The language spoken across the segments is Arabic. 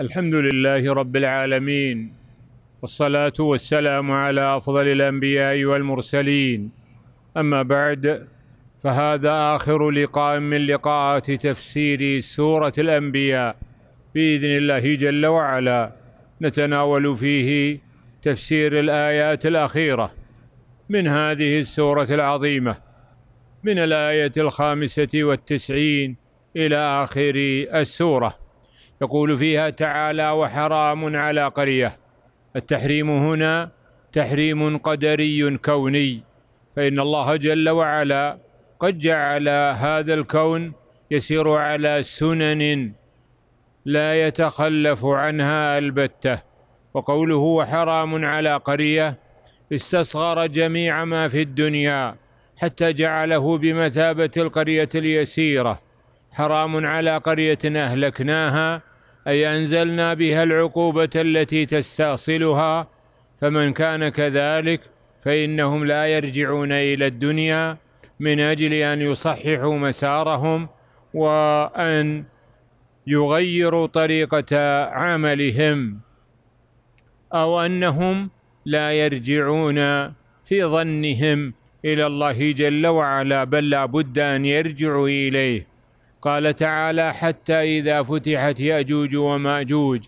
الحمد لله رب العالمين والصلاة والسلام على أفضل الأنبياء والمرسلين أما بعد فهذا آخر لقاء من لقاءات تفسير سورة الأنبياء بإذن الله جل وعلا نتناول فيه تفسير الآيات الأخيرة من هذه السورة العظيمة من الآية الخامسة والتسعين إلى آخر السورة يقول فيها تعالى وحرام على قرية التحريم هنا تحريم قدري كوني فإن الله جل وعلا قد جعل هذا الكون يسير على سنن لا يتخلف عنها البته وقوله وحرام على قريه استصغر جميع ما في الدنيا حتى جعله بمثابه القريه اليسيره حرام على قريه اهلكناها أي أنزلنا بها العقوبة التي تستأصلها فمن كان كذلك فإنهم لا يرجعون إلى الدنيا من أجل أن يصححوا مسارهم وأن يغيروا طريقة عملهم أو أنهم لا يرجعون في ظنهم إلى الله جل وعلا بل لا بد أن يرجعوا إليه قال تعالى حتى إذا فتحت يأجوج ومأجوج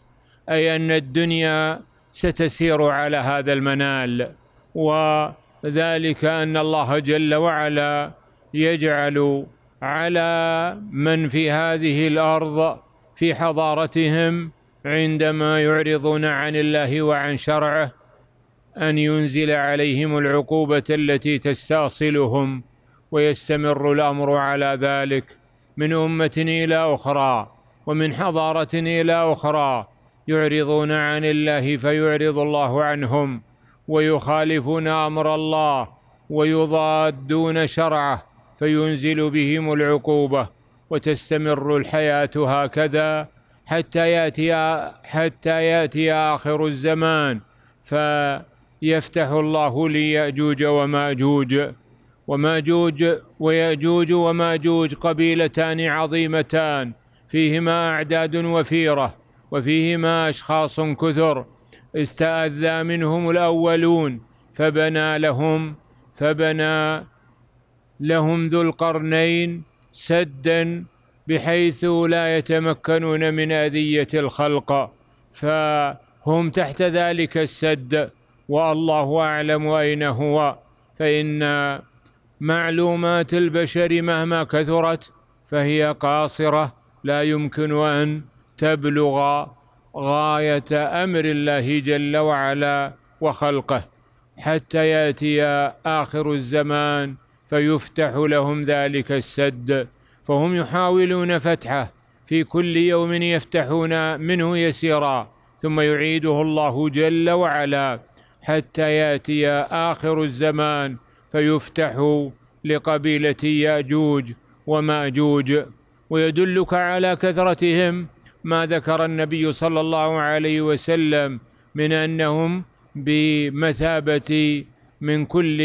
أي أن الدنيا ستسير على هذا المنال وذلك أن الله جل وعلا يجعل على من في هذه الأرض في حضارتهم عندما يعرضون عن الله وعن شرعه أن ينزل عليهم العقوبة التي تستأصلهم ويستمر الأمر على ذلك من أمة إلى أخرى ومن حضارة إلى أخرى يعرضون عن الله فيعرض الله عنهم ويخالفون أمر الله ويضادون شرعه فينزل بهم العقوبة وتستمر الحياة هكذا حتى ياتي حتى ياتي آخر الزمان فيفتح الله ليأجوج ومأجوج وماجوج وياجوج وماجوج قبيلتان عظيمتان فيهما اعداد وفيره وفيهما اشخاص كثر استاذى منهم الاولون فبنى لهم فبنى لهم ذو القرنين سدا بحيث لا يتمكنون من اذيه الخلق فهم تحت ذلك السد والله اعلم اين هو فان معلومات البشر مهما كثرت فهي قاصره لا يمكن ان تبلغ غايه امر الله جل وعلا وخلقه حتى ياتي اخر الزمان فيفتح لهم ذلك السد فهم يحاولون فتحه في كل يوم يفتحون منه يسيرا ثم يعيده الله جل وعلا حتى ياتي اخر الزمان فيفتح لقبيلة يأجوج ومأجوج ويدلك على كثرتهم ما ذكر النبي صلى الله عليه وسلم من أنهم بمثابة من كل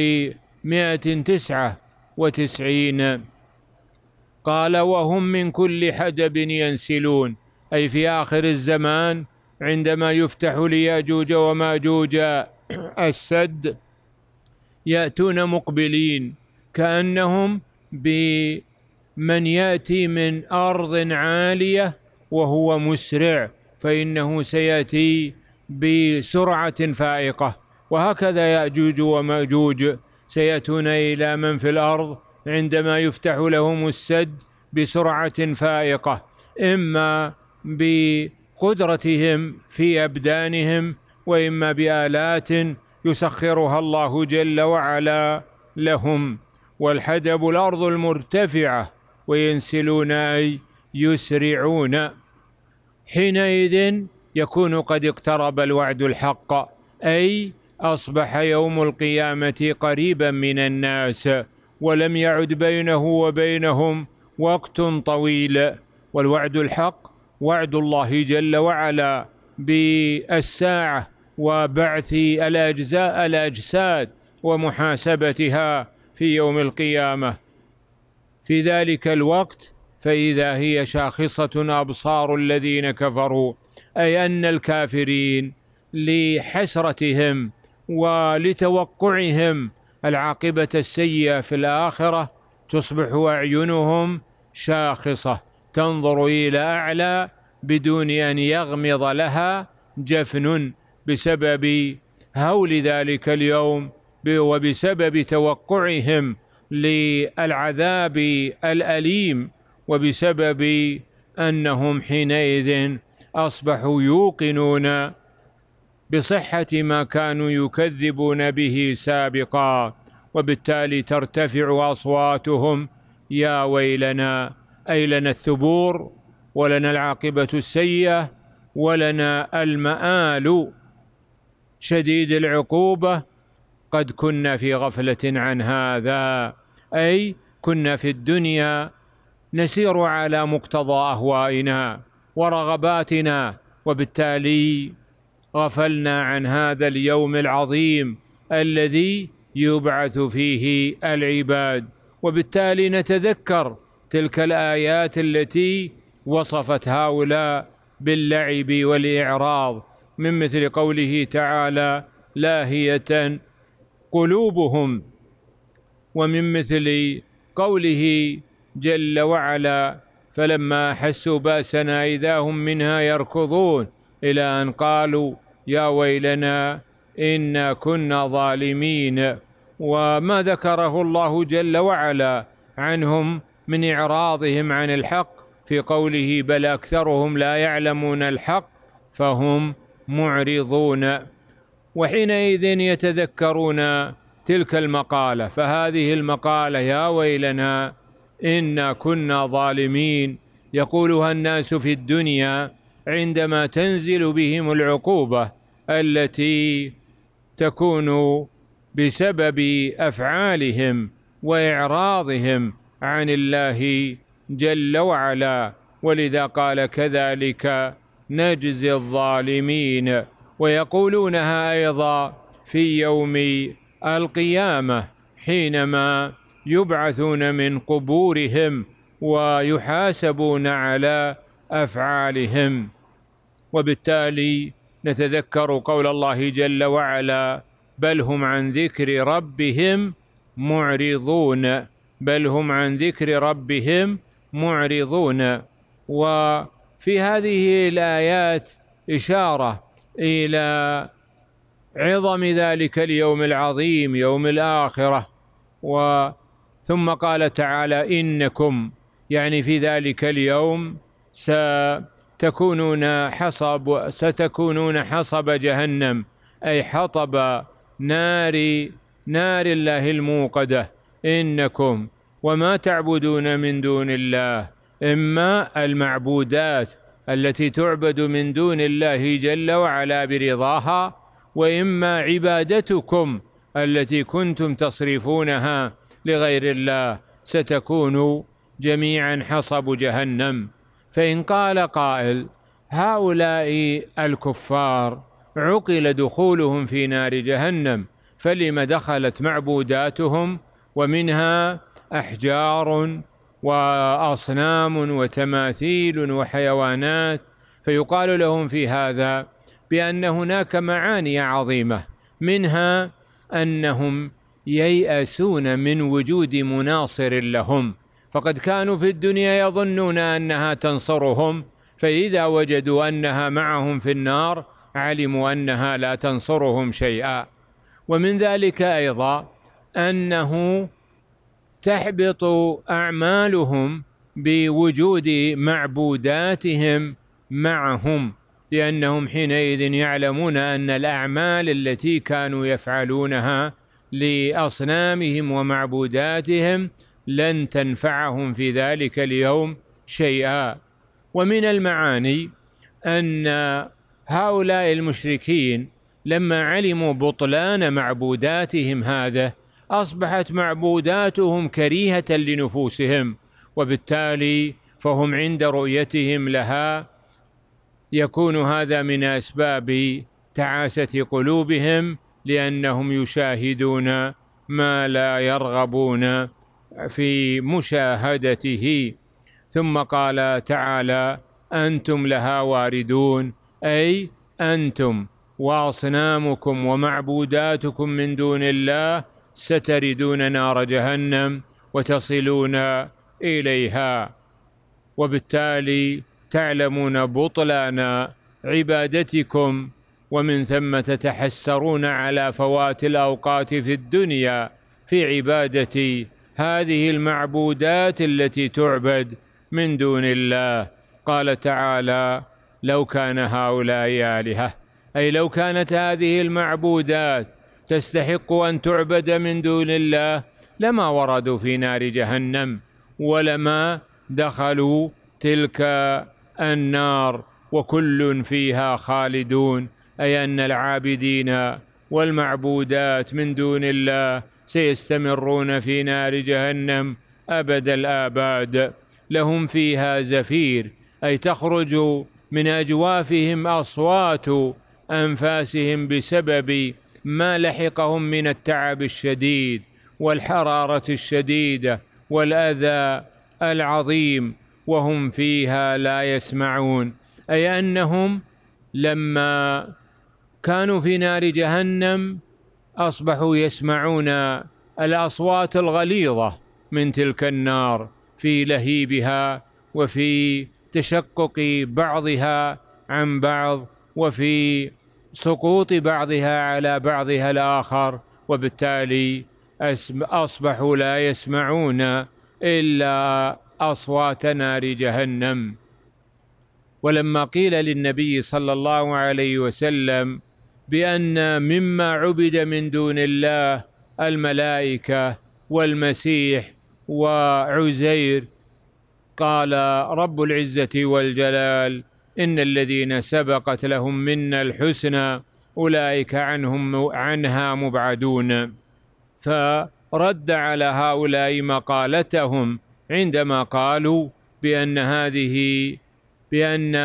مائة تسعة وتسعين قال وهم من كل حدب ينسلون أي في آخر الزمان عندما يفتح لياجوج وماجوج السد ياتون مقبلين كانهم بمن ياتي من ارض عاليه وهو مسرع فانه سياتي بسرعه فائقه وهكذا ياجوج وماجوج سياتون الى من في الارض عندما يفتح لهم السد بسرعه فائقه اما بقدرتهم في ابدانهم واما بالات يسخرها الله جل وعلا لهم والحدب الارض المرتفعه وينسلون اي يسرعون حينئذ يكون قد اقترب الوعد الحق اي اصبح يوم القيامه قريبا من الناس ولم يعد بينه وبينهم وقت طويل والوعد الحق وعد الله جل وعلا بالساعه وبعث الأجزاء الأجساد ومحاسبتها في يوم القيامة في ذلك الوقت فإذا هي شاخصة أبصار الذين كفروا أي أن الكافرين لحسرتهم ولتوقعهم العاقبة السيئة في الآخرة تصبح أعينهم شاخصة تنظر إلى أعلى بدون أن يغمض لها جفن بسبب هول ذلك اليوم وبسبب توقعهم للعذاب الأليم وبسبب أنهم حينئذ أصبحوا يوقنون بصحة ما كانوا يكذبون به سابقا وبالتالي ترتفع أصواتهم يا ويلنا أي لنا الثبور ولنا العاقبة السيئة ولنا المآل شديد العقوبه قد كنا في غفله عن هذا اي كنا في الدنيا نسير على مقتضى اهوائنا ورغباتنا وبالتالي غفلنا عن هذا اليوم العظيم الذي يبعث فيه العباد وبالتالي نتذكر تلك الايات التي وصفت هؤلاء باللعب والاعراض من مثل قوله تعالى لاهية قلوبهم ومن مثل قوله جل وعلا فلما أحسوا بأسنا إذا هم منها يركضون إلى أن قالوا يا ويلنا إنا كنا ظالمين وما ذكره الله جل وعلا عنهم من إعراضهم عن الحق في قوله بل أكثرهم لا يعلمون الحق فهم معرضون وحينئذ يتذكرون تلك المقاله فهذه المقاله يا ويلنا انا كنا ظالمين يقولها الناس في الدنيا عندما تنزل بهم العقوبه التي تكون بسبب افعالهم واعراضهم عن الله جل وعلا ولذا قال كذلك نجزي الظالمين ويقولونها أيضا في يوم القيامة حينما يبعثون من قبورهم ويحاسبون على أفعالهم وبالتالي نتذكر قول الله جل وعلا بل هم عن ذكر ربهم معرضون بل هم عن ذكر ربهم معرضون و في هذه الآيات إشارة إلى عظم ذلك اليوم العظيم يوم الآخرة و ثم قال تعالى إنكم يعني في ذلك اليوم ستكونون حصب ستكونون حصب جهنم أي حطب نار نار الله الموقدة إنكم وما تعبدون من دون الله إما المعبودات التي تعبد من دون الله جل وعلا برضاها وإما عبادتكم التي كنتم تصرفونها لغير الله ستكون جميعا حصب جهنم فإن قال قائل هؤلاء الكفار عقل دخولهم في نار جهنم فلم دخلت معبوداتهم ومنها أحجار واصنام وتماثيل وحيوانات فيقال لهم في هذا بان هناك معاني عظيمه منها انهم ييأسون من وجود مناصر لهم فقد كانوا في الدنيا يظنون انها تنصرهم فاذا وجدوا انها معهم في النار علموا انها لا تنصرهم شيئا ومن ذلك ايضا انه تحبط اعمالهم بوجود معبوداتهم معهم لانهم حينئذ يعلمون ان الاعمال التي كانوا يفعلونها لاصنامهم ومعبوداتهم لن تنفعهم في ذلك اليوم شيئا ومن المعاني ان هؤلاء المشركين لما علموا بطلان معبوداتهم هذا اصبحت معبوداتهم كريهه لنفوسهم وبالتالي فهم عند رؤيتهم لها يكون هذا من اسباب تعاسه قلوبهم لانهم يشاهدون ما لا يرغبون في مشاهدته ثم قال تعالى انتم لها واردون اي انتم واصنامكم ومعبوداتكم من دون الله ستردون نار جهنم وتصلون اليها وبالتالي تعلمون بطلان عبادتكم ومن ثم تتحسرون على فوات الاوقات في الدنيا في عباده هذه المعبودات التي تعبد من دون الله قال تعالى لو كان هؤلاء الهه اي لو كانت هذه المعبودات تستحق أن تعبد من دون الله لما وردوا في نار جهنم ولما دخلوا تلك النار وكل فيها خالدون أي أن العابدين والمعبودات من دون الله سيستمرون في نار جهنم أبد الآباد لهم فيها زفير أي تخرج من أجوافهم أصوات أنفاسهم بسبب ما لحقهم من التعب الشديد والحراره الشديده والاذى العظيم وهم فيها لا يسمعون اي انهم لما كانوا في نار جهنم اصبحوا يسمعون الاصوات الغليظه من تلك النار في لهيبها وفي تشقق بعضها عن بعض وفي سقوط بعضها على بعضها الآخر وبالتالي أصبحوا لا يسمعون إلا أصوات نار جهنم ولما قيل للنبي صلى الله عليه وسلم بأن مما عبد من دون الله الملائكة والمسيح وعزير قال رب العزة والجلال إن الذين سبقت لهم منا الحسنى أولئك عنهم عنها مبعدون فرد على هؤلاء مقالتهم عندما قالوا بأن هذه بأن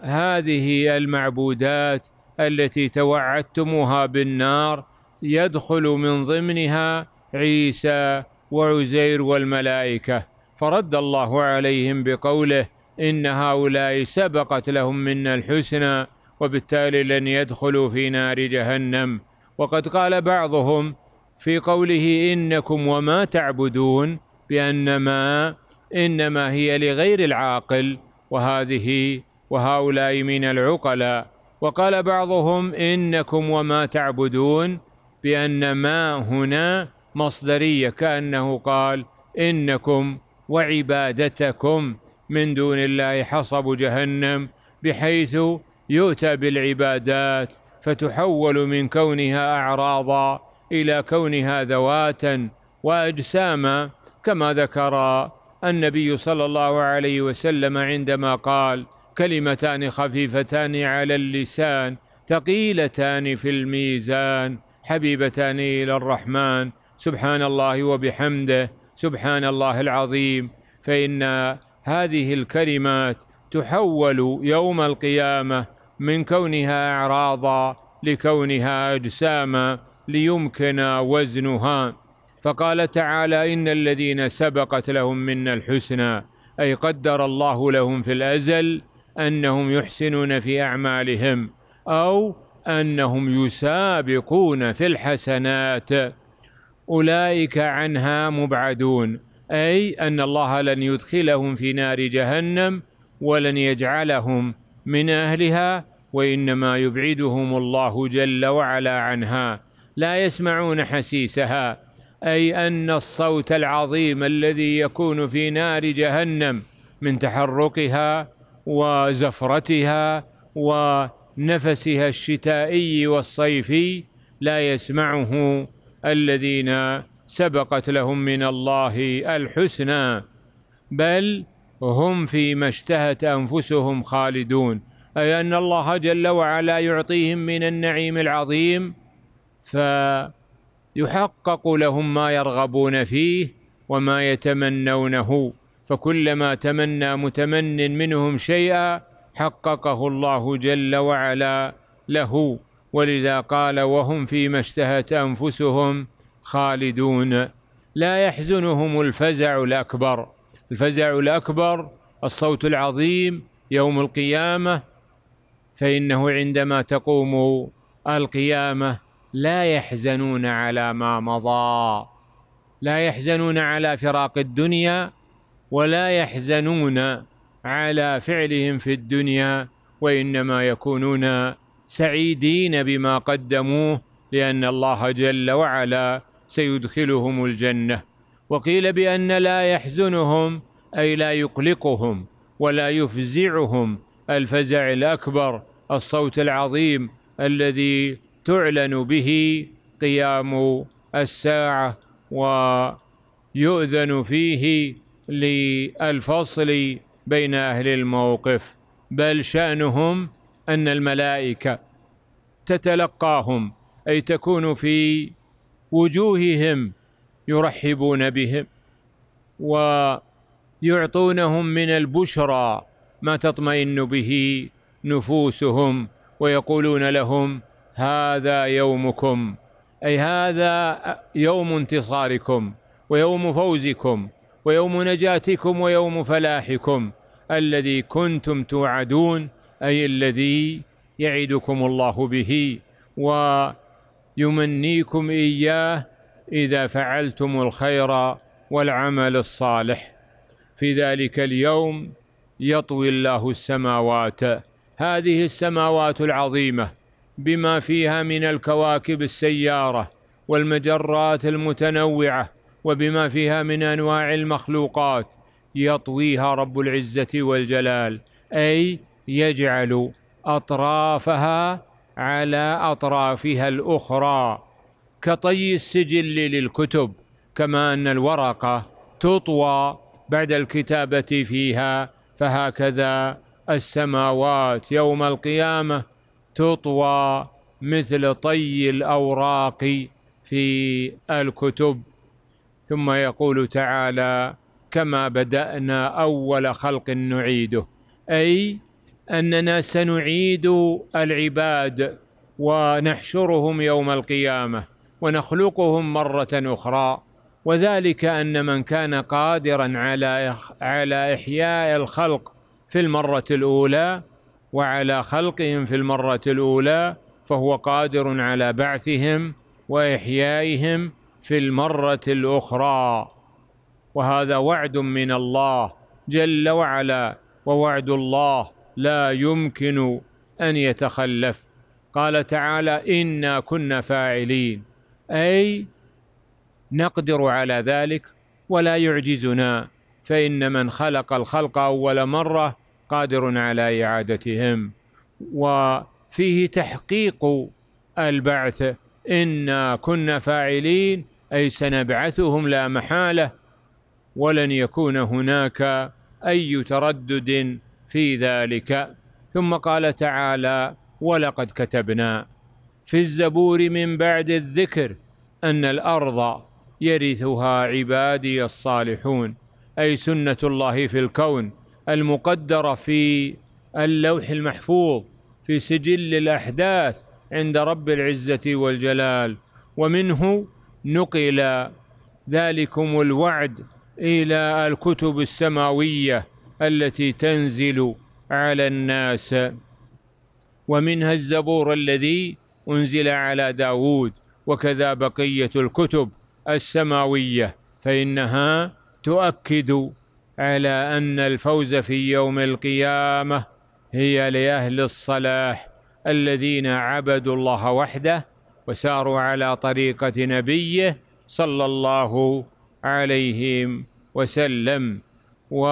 هذه المعبودات التي توعدتموها بالنار يدخل من ضمنها عيسى وعزير والملائكة فرد الله عليهم بقوله إن هؤلاء سبقت لهم منا الحسنى وبالتالي لن يدخلوا في نار جهنم وقد قال بعضهم في قوله إنكم وما تعبدون بأن ما إنما هي لغير العاقل وهذه وهؤلاء من العقلاء وقال بعضهم إنكم وما تعبدون بأن ما هنا مصدرية كأنه قال إنكم وعبادتكم من دون الله حصب جهنم بحيث يؤتى بالعبادات فتحول من كونها اعراضا الى كونها ذواتا واجساما كما ذكر النبي صلى الله عليه وسلم عندما قال كلمتان خفيفتان على اللسان ثقيلتان في الميزان حبيبتان الى الرحمن سبحان الله وبحمده سبحان الله العظيم فان هذه الكلمات تحول يوم القيامه من كونها اعراضا لكونها اجساما ليمكن وزنها فقال تعالى ان الذين سبقت لهم منا الحسنى اي قدر الله لهم في الازل انهم يحسنون في اعمالهم او انهم يسابقون في الحسنات اولئك عنها مبعدون اي ان الله لن يدخلهم في نار جهنم ولن يجعلهم من اهلها وانما يبعدهم الله جل وعلا عنها لا يسمعون حسيسها اي ان الصوت العظيم الذي يكون في نار جهنم من تحركها وزفرتها ونفسها الشتائي والصيفي لا يسمعه الذين سبقت لهم من الله الحسنى بل هم فيما اشتهت انفسهم خالدون اي ان الله جل وعلا يعطيهم من النعيم العظيم فيحقق لهم ما يرغبون فيه وما يتمنونه فكلما تمنى متمن منهم شيئا حققه الله جل وعلا له ولذا قال وهم فيما اشتهت انفسهم خالدون لا يحزنهم الفزع الاكبر الفزع الاكبر الصوت العظيم يوم القيامه فانه عندما تقوم القيامه لا يحزنون على ما مضى لا يحزنون على فراق الدنيا ولا يحزنون على فعلهم في الدنيا وانما يكونون سعيدين بما قدموه لان الله جل وعلا سيدخلهم الجنه وقيل بان لا يحزنهم اي لا يقلقهم ولا يفزعهم الفزع الاكبر الصوت العظيم الذي تعلن به قيام الساعه ويؤذن فيه للفصل بين اهل الموقف بل شانهم ان الملائكه تتلقاهم اي تكون في وجوههم يرحبون بهم ويعطونهم من البشرى ما تطمئن به نفوسهم ويقولون لهم هذا يومكم اي هذا يوم انتصاركم ويوم فوزكم ويوم نجاتكم ويوم فلاحكم الذي كنتم توعدون اي الذي يعدكم الله به و يمنيكم إياه إذا فعلتم الخير والعمل الصالح في ذلك اليوم يطوي الله السماوات هذه السماوات العظيمة بما فيها من الكواكب السيارة والمجرات المتنوعة وبما فيها من أنواع المخلوقات يطويها رب العزة والجلال أي يجعل أطرافها على اطرافها الاخرى كطي السجل للكتب كما ان الورقه تطوى بعد الكتابه فيها فهكذا السماوات يوم القيامه تطوى مثل طي الاوراق في الكتب ثم يقول تعالى كما بدانا اول خلق نعيده اي اننا سنعيد العباد ونحشرهم يوم القيامه ونخلقهم مره اخرى وذلك ان من كان قادرا على على احياء الخلق في المره الاولى وعلى خلقهم في المره الاولى فهو قادر على بعثهم واحيائهم في المره الاخرى وهذا وعد من الله جل وعلا ووعد الله لا يمكن أن يتخلف قال تعالى إنا كنا فاعلين أي نقدر على ذلك ولا يعجزنا فإن من خلق الخلق أول مرة قادر على إعادتهم وفيه تحقيق البعث إنا كنا فاعلين أي سنبعثهم لا محالة ولن يكون هناك أي تردد في ذلك ثم قال تعالى ولقد كتبنا في الزبور من بعد الذكر ان الارض يرثها عبادي الصالحون اي سنه الله في الكون المقدره في اللوح المحفوظ في سجل الاحداث عند رب العزه والجلال ومنه نقل ذلكم الوعد الى الكتب السماويه التي تنزل على الناس ومنها الزبور الذي أنزل على داود وكذا بقية الكتب السماوية فإنها تؤكد على أن الفوز في يوم القيامة هي لأهل الصلاح الذين عبدوا الله وحده وساروا على طريقة نبيه صلى الله عليه وسلم و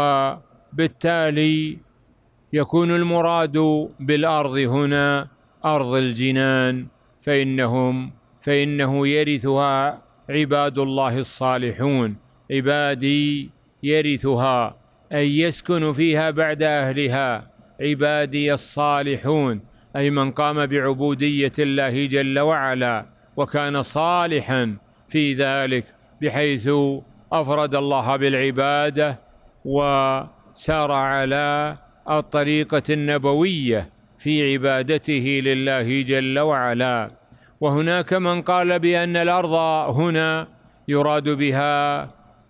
بالتالي يكون المراد بالارض هنا ارض الجنان فانهم فانه يرثها عباد الله الصالحون عبادي يرثها اي يسكن فيها بعد اهلها عبادي الصالحون اي من قام بعبوديه الله جل وعلا وكان صالحا في ذلك بحيث افرد الله بالعباده و سار على الطريقة النبوية في عبادته لله جل وعلا وهناك من قال بأن الأرض هنا يراد بها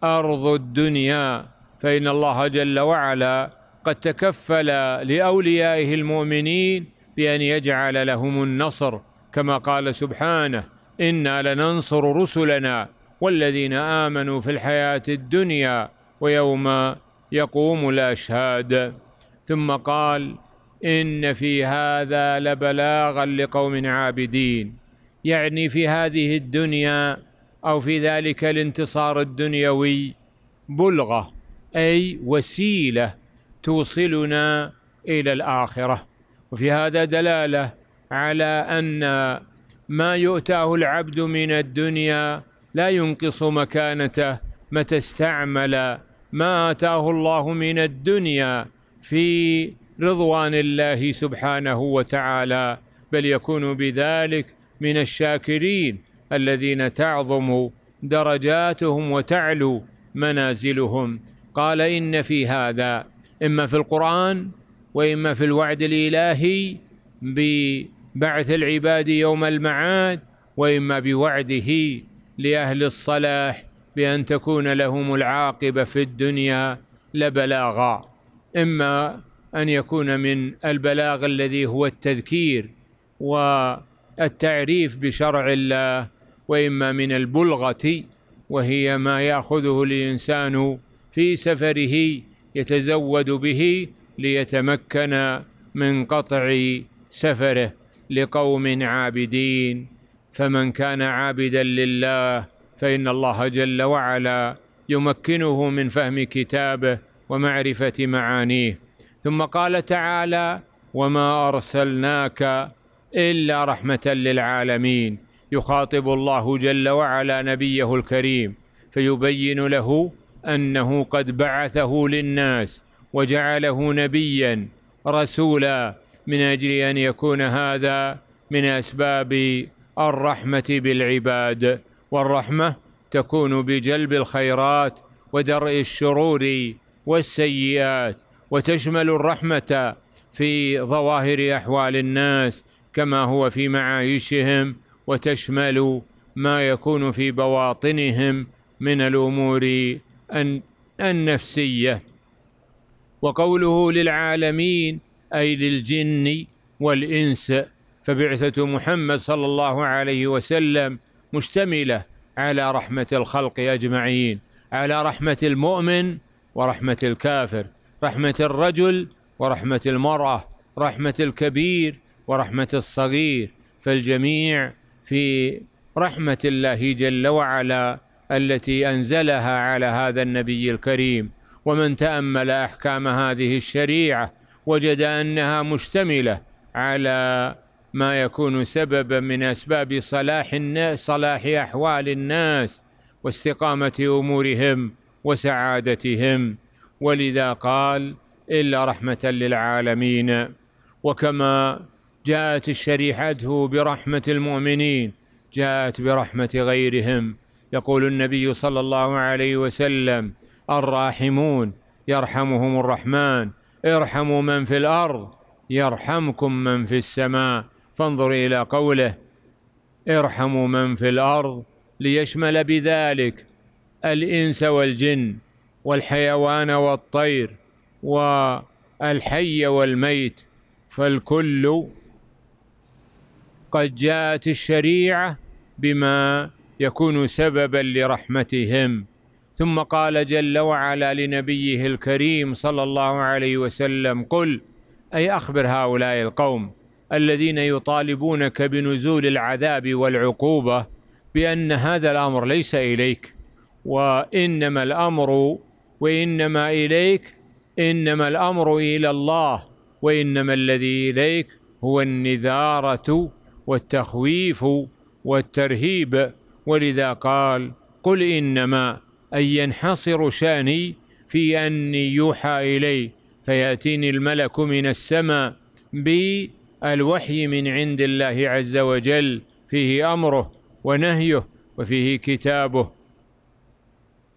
أرض الدنيا فإن الله جل وعلا قد تكفل لأوليائه المؤمنين بأن يجعل لهم النصر كما قال سبحانه إنا لننصر رسلنا والذين آمنوا في الحياة الدنيا ويوم يقوم الأشهاد ثم قال إن في هذا لبلاغا لقوم عابدين يعني في هذه الدنيا أو في ذلك الانتصار الدنيوي بلغة أي وسيلة توصلنا إلى الآخرة وفي هذا دلالة على أن ما يؤتاه العبد من الدنيا لا ينقص مكانته متى استعمل ما آتاه الله من الدنيا في رضوان الله سبحانه وتعالى بل يكون بذلك من الشاكرين الذين تعظم درجاتهم وتعلو منازلهم قال إن في هذا إما في القرآن وإما في الوعد الإلهي ببعث العباد يوم المعاد وإما بوعده لأهل الصلاح بأن تكون لهم العاقبة في الدنيا لبلاغا إما أن يكون من البلاغ الذي هو التذكير والتعريف بشرع الله وإما من البلغة وهي ما يأخذه الإنسان في سفره يتزود به ليتمكن من قطع سفره لقوم عابدين فمن كان عابدا لله فان الله جل وعلا يمكنه من فهم كتابه ومعرفه معانيه ثم قال تعالى وما ارسلناك الا رحمه للعالمين يخاطب الله جل وعلا نبيه الكريم فيبين له انه قد بعثه للناس وجعله نبيا رسولا من اجل ان يكون هذا من اسباب الرحمه بالعباد والرحمه تكون بجلب الخيرات ودرء الشرور والسيئات وتشمل الرحمه في ظواهر احوال الناس كما هو في معايشهم وتشمل ما يكون في بواطنهم من الامور النفسيه وقوله للعالمين اي للجن والانس فبعثه محمد صلى الله عليه وسلم مشتمله على رحمه الخلق اجمعين على رحمه المؤمن ورحمه الكافر رحمه الرجل ورحمه المراه رحمه الكبير ورحمه الصغير فالجميع في رحمه الله جل وعلا التي انزلها على هذا النبي الكريم ومن تامل احكام هذه الشريعه وجد انها مشتمله على ما يكون سببا من اسباب صلاح الناس صلاح احوال الناس واستقامه امورهم وسعادتهم ولذا قال الا رحمه للعالمين وكما جاءت الشريحته برحمه المؤمنين جاءت برحمه غيرهم يقول النبي صلى الله عليه وسلم الراحمون يرحمهم الرحمن ارحموا من في الارض يرحمكم من في السماء فانظر الى قوله ارحموا من في الارض ليشمل بذلك الانس والجن والحيوان والطير والحي والميت فالكل قد جاءت الشريعه بما يكون سببا لرحمتهم ثم قال جل وعلا لنبيه الكريم صلى الله عليه وسلم قل اي اخبر هؤلاء القوم الذين يطالبونك بنزول العذاب والعقوبة بأن هذا الأمر ليس إليك وإنما الأمر وإنما إليك إنما الأمر إلى الله وإنما الذي إليك هو النذارة والتخويف والترهيب ولذا قال قل إنما أن ينحصر شاني في أني يوحى إلي فيأتيني الملك من السماء بي الوحي من عند الله عز وجل فيه امره ونهيه وفيه كتابه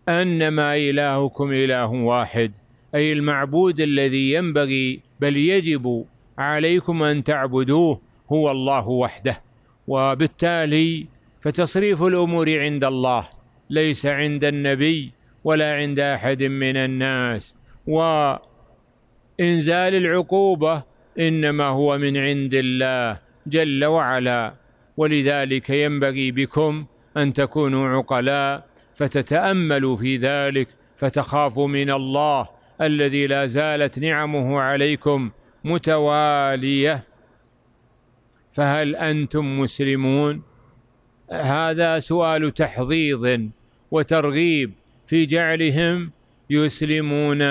انما الهكم اله واحد اي المعبود الذي ينبغي بل يجب عليكم ان تعبدوه هو الله وحده وبالتالي فتصريف الامور عند الله ليس عند النبي ولا عند احد من الناس وانزال العقوبه انما هو من عند الله جل وعلا ولذلك ينبغي بكم ان تكونوا عقلاء فتتاملوا في ذلك فتخافوا من الله الذي لا زالت نعمه عليكم متواليه فهل انتم مسلمون هذا سؤال تحضيض وترغيب في جعلهم يسلمون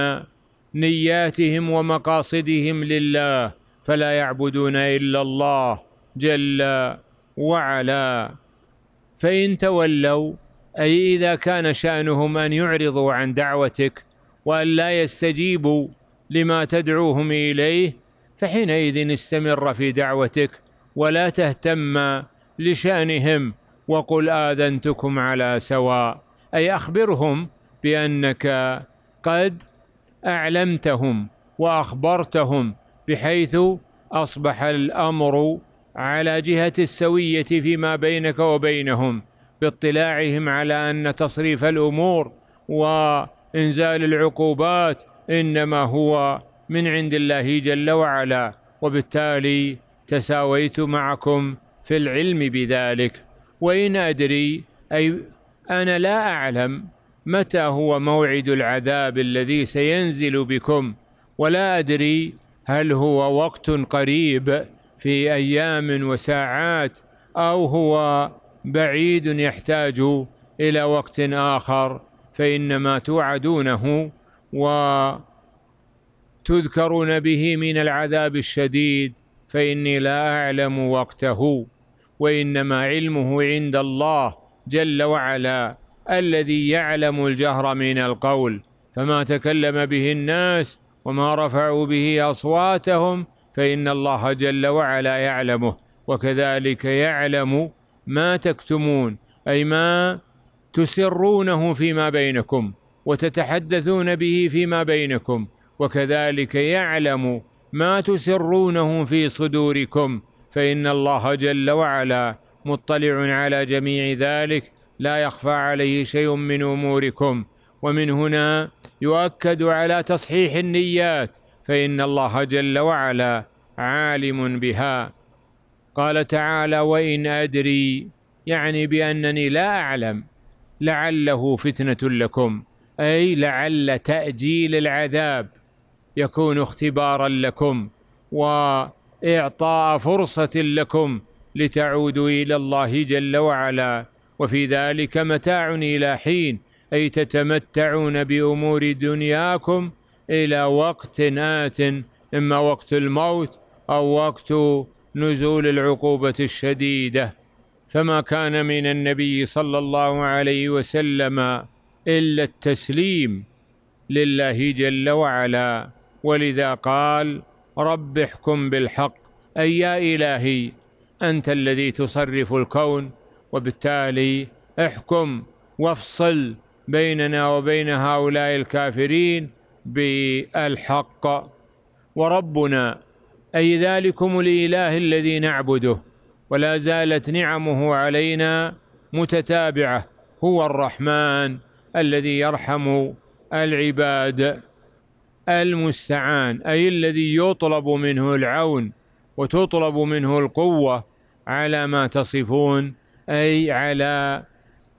نياتهم ومقاصدهم لله فلا يعبدون الا الله جل وعلا فان تولوا اي اذا كان شانهم ان يعرضوا عن دعوتك وان لا يستجيبوا لما تدعوهم اليه فحينئذ استمر في دعوتك ولا تهتم لشانهم وقل اذنتكم على سواء اي اخبرهم بانك قد اعلمتهم واخبرتهم بحيث اصبح الامر على جهه السويه فيما بينك وبينهم باطلاعهم على ان تصريف الامور وانزال العقوبات انما هو من عند الله جل وعلا وبالتالي تساويت معكم في العلم بذلك وان ادري اي انا لا اعلم متى هو موعد العذاب الذي سينزل بكم ولا أدري هل هو وقت قريب في أيام وساعات أو هو بعيد يحتاج إلى وقت آخر فإن ما توعدونه وتذكرون به من العذاب الشديد فإني لا أعلم وقته وإنما علمه عند الله جل وعلا الذي يعلم الجهر من القول فما تكلم به الناس وما رفعوا به اصواتهم فان الله جل وعلا يعلمه وكذلك يعلم ما تكتمون اي ما تسرونه فيما بينكم وتتحدثون به فيما بينكم وكذلك يعلم ما تسرونه في صدوركم فان الله جل وعلا مطلع على جميع ذلك لا يخفى عليه شيء من اموركم ومن هنا يؤكد على تصحيح النيات فان الله جل وعلا عالم بها قال تعالى وان ادري يعني بانني لا اعلم لعله فتنه لكم اي لعل تاجيل العذاب يكون اختبارا لكم واعطاء فرصه لكم لتعودوا الى الله جل وعلا وفي ذلك متاع إلى حين أي تتمتعون بأمور دنياكم إلى وقت آت إما وقت الموت أو وقت نزول العقوبة الشديدة فما كان من النبي صلى الله عليه وسلم إلا التسليم لله جل وعلا ولذا قال رب احكم بالحق أي يا إلهي أنت الذي تصرف الكون وبالتالي احكم وافصل بيننا وبين هؤلاء الكافرين بالحق وربنا اي ذلكم الاله الذي نعبده ولا زالت نعمه علينا متتابعه هو الرحمن الذي يرحم العباد المستعان اي الذي يطلب منه العون وتطلب منه القوه على ما تصفون أي على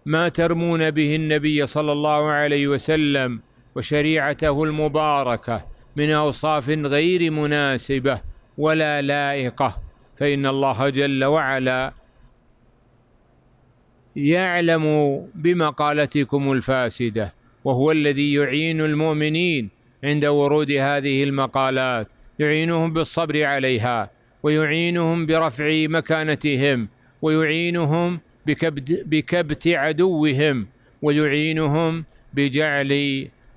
ما ترمون به النبي صلى الله عليه وسلم وشريعته المباركة من أوصاف غير مناسبة ولا لائقة فإن الله جل وعلا يعلم بمقالتكم الفاسدة وهو الذي يعين المؤمنين عند ورود هذه المقالات يعينهم بالصبر عليها ويعينهم برفع مكانتهم ويعينهم بكبت, بكبت عدوهم ويعينهم بجعل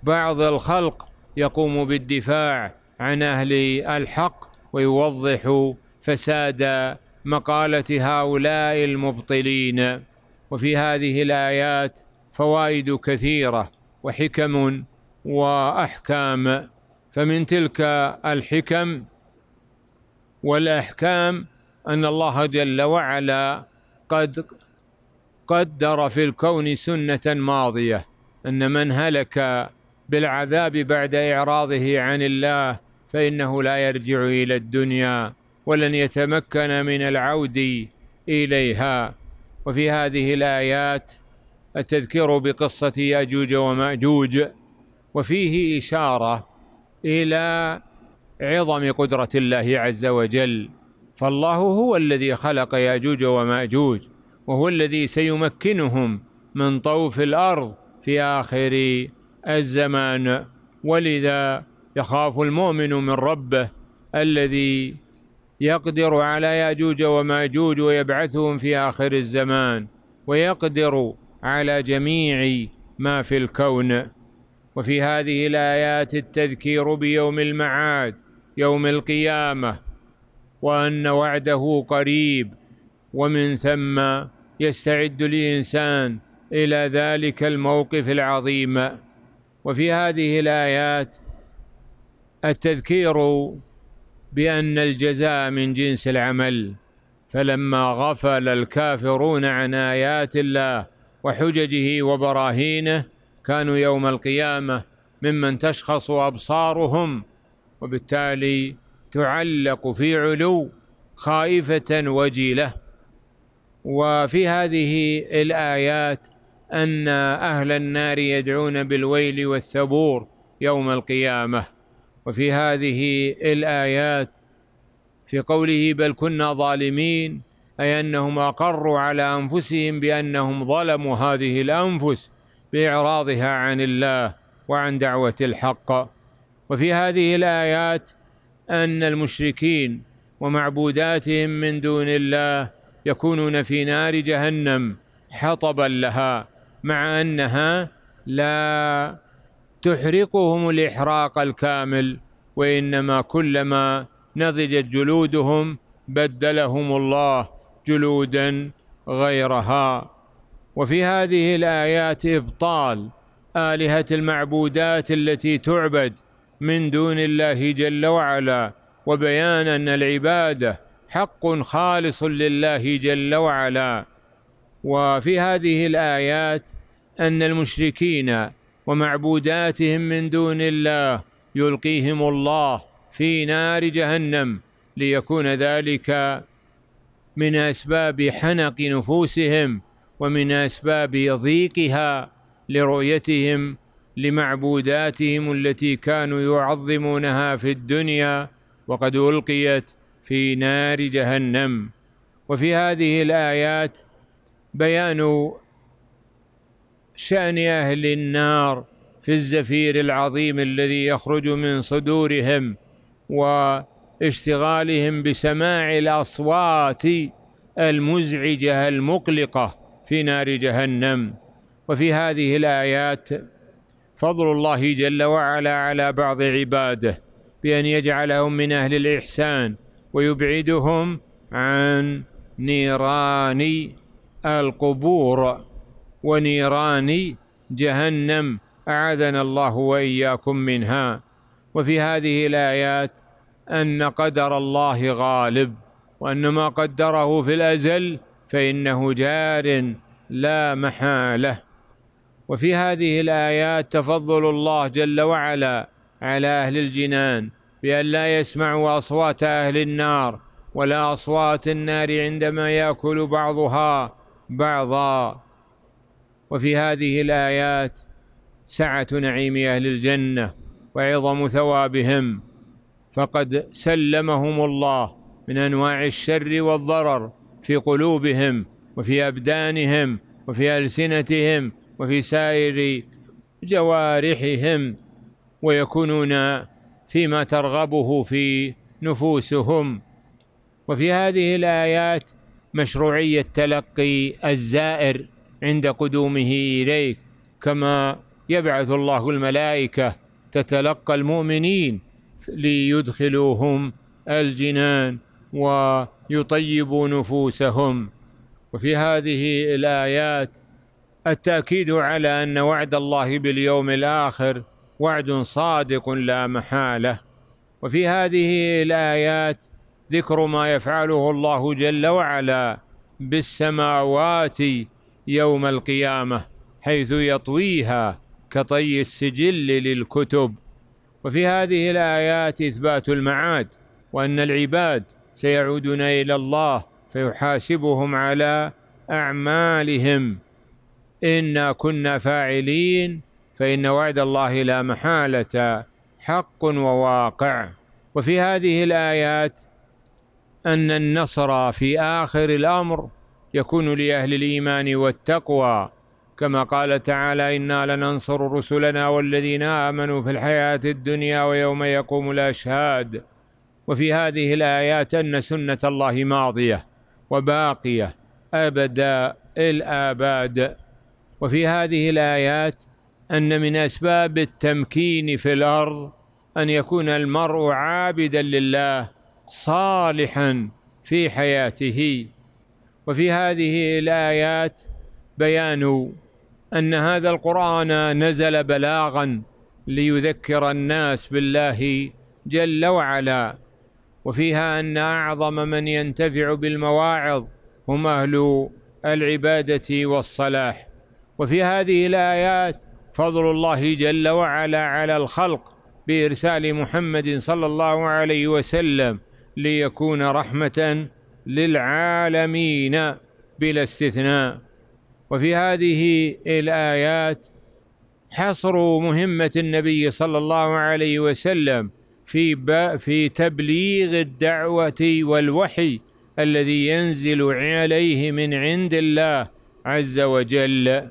بعض الخلق يقوم بالدفاع عن اهل الحق ويوضح فساد مقاله هؤلاء المبطلين وفي هذه الايات فوائد كثيره وحكم واحكام فمن تلك الحكم والاحكام أن الله جل وعلا قد قدر في الكون سنة ماضية أن من هلك بالعذاب بعد إعراضه عن الله فإنه لا يرجع إلى الدنيا ولن يتمكن من العود إليها وفي هذه الآيات التذكير بقصة ياجوج وماجوج وفيه إشارة إلى عظم قدرة الله عز وجل فالله هو الذي خلق ياجوج وماجوج وهو الذي سيمكنهم من طوف الارض في اخر الزمان ولذا يخاف المؤمن من ربه الذي يقدر على ياجوج وماجوج ويبعثهم في اخر الزمان ويقدر على جميع ما في الكون وفي هذه الايات التذكير بيوم المعاد يوم القيامه وان وعده قريب ومن ثم يستعد الانسان الى ذلك الموقف العظيم وفي هذه الايات التذكير بان الجزاء من جنس العمل فلما غفل الكافرون عن ايات الله وحججه وبراهينه كانوا يوم القيامه ممن تشخص ابصارهم وبالتالي تعلق في علو خائفة وجيلة وفي هذه الآيات أن أهل النار يدعون بالويل والثبور يوم القيامة وفي هذه الآيات في قوله بل كنا ظالمين أي أنهم أقروا على أنفسهم بأنهم ظلموا هذه الأنفس بإعراضها عن الله وعن دعوة الحق وفي هذه الآيات أن المشركين ومعبوداتهم من دون الله يكونون في نار جهنم حطبا لها مع أنها لا تحرقهم الإحراق الكامل وإنما كلما نضجت جلودهم بدلهم الله جلودا غيرها وفي هذه الآيات إبطال آلهة المعبودات التي تعبد من دون الله جل وعلا وبيان ان العباده حق خالص لله جل وعلا وفي هذه الايات ان المشركين ومعبوداتهم من دون الله يلقيهم الله في نار جهنم ليكون ذلك من اسباب حنق نفوسهم ومن اسباب ضيقها لرؤيتهم لمعبوداتهم التي كانوا يعظمونها في الدنيا وقد القيت في نار جهنم وفي هذه الايات بيان شان اهل النار في الزفير العظيم الذي يخرج من صدورهم واشتغالهم بسماع الاصوات المزعجه المقلقه في نار جهنم وفي هذه الايات فضل الله جل وعلا على بعض عباده بأن يجعلهم من أهل الإحسان ويبعدهم عن نيران القبور ونيران جهنم أعاذنا الله وإياكم منها وفي هذه الآيات أن قدر الله غالب وأن ما قدره في الأزل فإنه جار لا محاله وفي هذه الآيات تفضل الله جل وعلا على أهل الجنان بأن لا يسمعوا أصوات أهل النار ولا أصوات النار عندما يأكل بعضها بعضا وفي هذه الآيات سعة نعيم أهل الجنة وعظم ثوابهم فقد سلمهم الله من أنواع الشر والضرر في قلوبهم وفي أبدانهم وفي ألسنتهم وفي سائر جوارحهم ويكونون فيما ترغبه في نفوسهم وفي هذه الآيات مشروعية تلقي الزائر عند قدومه إليك كما يبعث الله الملائكة تتلقى المؤمنين ليدخلوهم الجنان ويطيبوا نفوسهم وفي هذه الآيات التاكيد على ان وعد الله باليوم الاخر وعد صادق لا محاله وفي هذه الايات ذكر ما يفعله الله جل وعلا بالسماوات يوم القيامه حيث يطويها كطي السجل للكتب وفي هذه الايات اثبات المعاد وان العباد سيعودون الى الله فيحاسبهم على اعمالهم إنا كنا فاعلين فإن وعد الله لا محالة حق وواقع وفي هذه الآيات أن النصر في آخر الأمر يكون لأهل الإيمان والتقوى كما قال تعالى إنا لننصر رسلنا والذين آمنوا في الحياة الدنيا ويوم يقوم الأشهاد وفي هذه الآيات أن سنة الله ماضية وباقية أبدا الآباد وفي هذه الآيات أن من أسباب التمكين في الأرض أن يكون المرء عابدا لله صالحا في حياته وفي هذه الآيات بيان أن هذا القرآن نزل بلاغا ليذكر الناس بالله جل وعلا وفيها أن أعظم من ينتفع بالمواعظ هم أهل العبادة والصلاح وفي هذه الآيات فضل الله جل وعلا على الخلق بإرسال محمد صلى الله عليه وسلم ليكون رحمة للعالمين بلا استثناء وفي هذه الآيات حصر مهمة النبي صلى الله عليه وسلم في في تبليغ الدعوة والوحي الذي ينزل عليه من عند الله عز وجل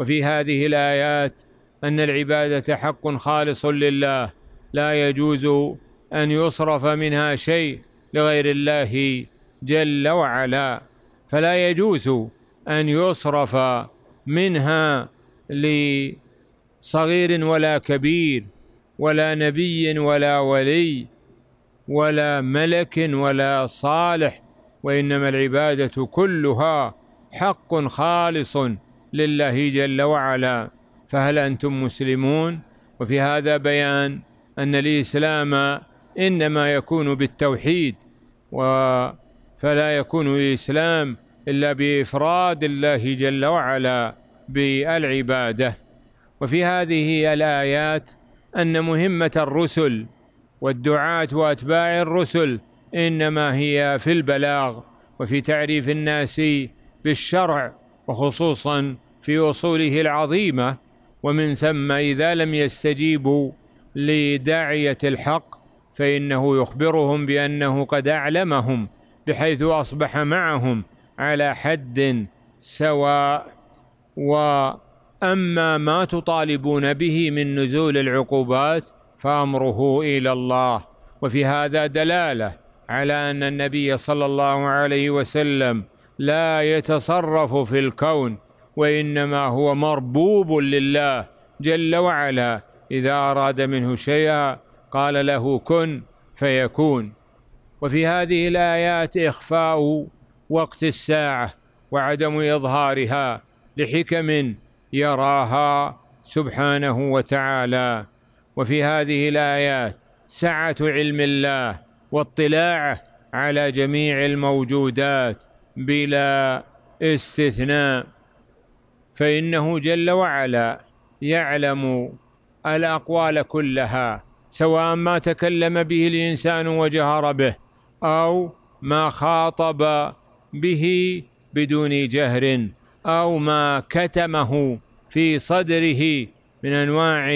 وفي هذه الآيات أن العبادة حق خالص لله لا يجوز أن يصرف منها شيء لغير الله جل وعلا فلا يجوز أن يصرف منها لصغير ولا كبير ولا نبي ولا ولي ولا ملك ولا صالح وإنما العبادة كلها حق خالص لله جل وعلا فهل انتم مسلمون وفي هذا بيان ان الاسلام انما يكون بالتوحيد و فلا يكون الاسلام الا بافراد الله جل وعلا بالعباده وفي هذه الايات ان مهمه الرسل والدعاه واتباع الرسل انما هي في البلاغ وفي تعريف الناس بالشرع وخصوصا في اصوله العظيمه ومن ثم اذا لم يستجيبوا لداعيه الحق فانه يخبرهم بانه قد اعلمهم بحيث اصبح معهم على حد سواء واما ما تطالبون به من نزول العقوبات فامره الى الله وفي هذا دلاله على ان النبي صلى الله عليه وسلم لا يتصرف في الكون وإنما هو مربوب لله جل وعلا إذا أراد منه شيئا قال له كن فيكون وفي هذه الآيات إخفاء وقت الساعة وعدم إظهارها لحكم يراها سبحانه وتعالى وفي هذه الآيات سعة علم الله واطلاعه على جميع الموجودات بلا استثناء فإنه جل وعلا يعلم الأقوال كلها سواء ما تكلم به الإنسان وجهر به أو ما خاطب به بدون جهر أو ما كتمه في صدره من أنواع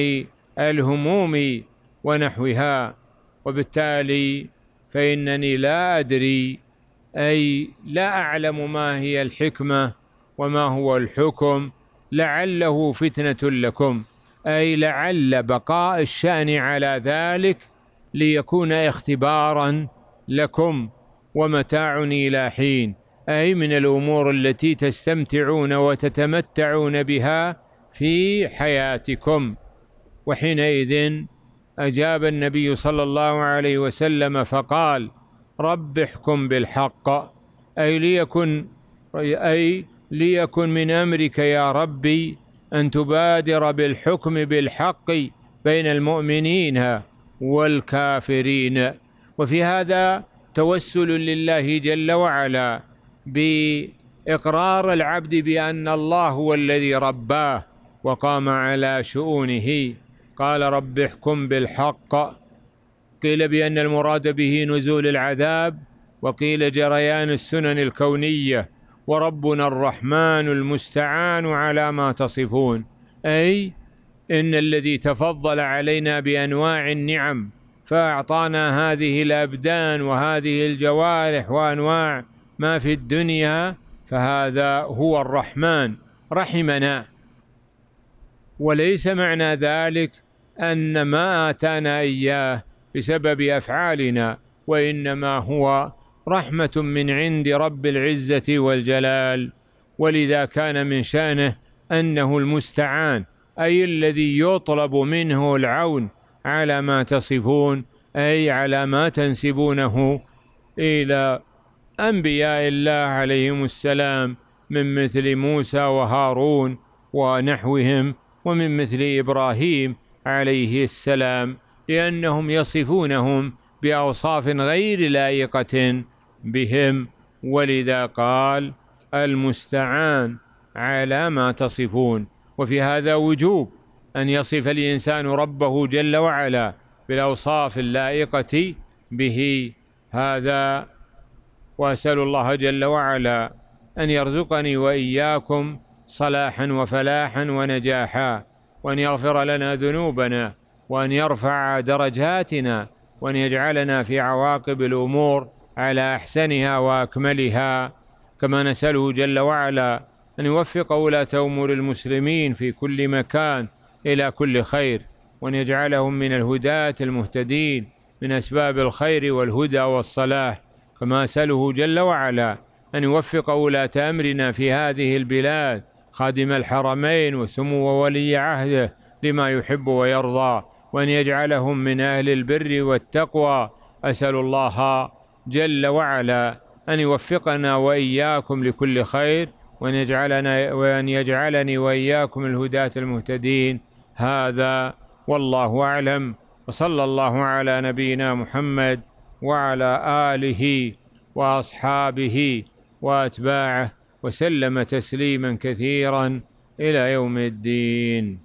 الهموم ونحوها وبالتالي فإنني لا أدري اي لا اعلم ما هي الحكمه وما هو الحكم لعله فتنه لكم اي لعل بقاء الشان على ذلك ليكون اختبارا لكم ومتاع الى حين اي من الامور التي تستمتعون وتتمتعون بها في حياتكم وحينئذ اجاب النبي صلى الله عليه وسلم فقال رب احكم بالحق أي ليكن أي ليكن من أمرك يا ربي أن تبادر بالحكم بالحق بين المؤمنين والكافرين وفي هذا توسل لله جل وعلا بإقرار العبد بأن الله هو الذي رباه وقام على شؤونه قال رب احكم بالحق قيل بأن المراد به نزول العذاب وقيل جريان السنن الكونية وربنا الرحمن المستعان على ما تصفون أي إن الذي تفضل علينا بأنواع النعم فأعطانا هذه الأبدان وهذه الجوارح وأنواع ما في الدنيا فهذا هو الرحمن رحمنا وليس معنى ذلك أن ما آتانا إياه بسبب افعالنا وانما هو رحمه من عند رب العزه والجلال ولذا كان من شانه انه المستعان اي الذي يطلب منه العون على ما تصفون اي على ما تنسبونه الى انبياء الله عليهم السلام من مثل موسى وهارون ونحوهم ومن مثل ابراهيم عليه السلام لأنهم يصفونهم بأوصاف غير لائقة بهم ولذا قال المستعان على ما تصفون وفي هذا وجوب أن يصف الإنسان ربه جل وعلا بالأوصاف اللائقة به هذا وأسأل الله جل وعلا أن يرزقني وإياكم صلاحا وفلاحا ونجاحا وأن يغفر لنا ذنوبنا وأن يرفع درجاتنا وأن يجعلنا في عواقب الأمور على أحسنها وأكملها كما نسأله جل وعلا أن يوفق ولاة أمور المسلمين في كل مكان إلى كل خير وأن يجعلهم من الهداة المهتدين من أسباب الخير والهدى والصلاح كما أسأله جل وعلا أن يوفق ولاة أمرنا في هذه البلاد خادم الحرمين وسمو ولي عهده لما يحب ويرضى وأن يجعلهم من أهل البر والتقوى أسأل الله جل وعلا أن يوفقنا وإياكم لكل خير وأن يجعلنا وأن يجعلني وإياكم الهداة المهتدين هذا والله أعلم وصلى الله على نبينا محمد وعلى آله وأصحابه وأتباعه وسلم تسليما كثيرا إلى يوم الدين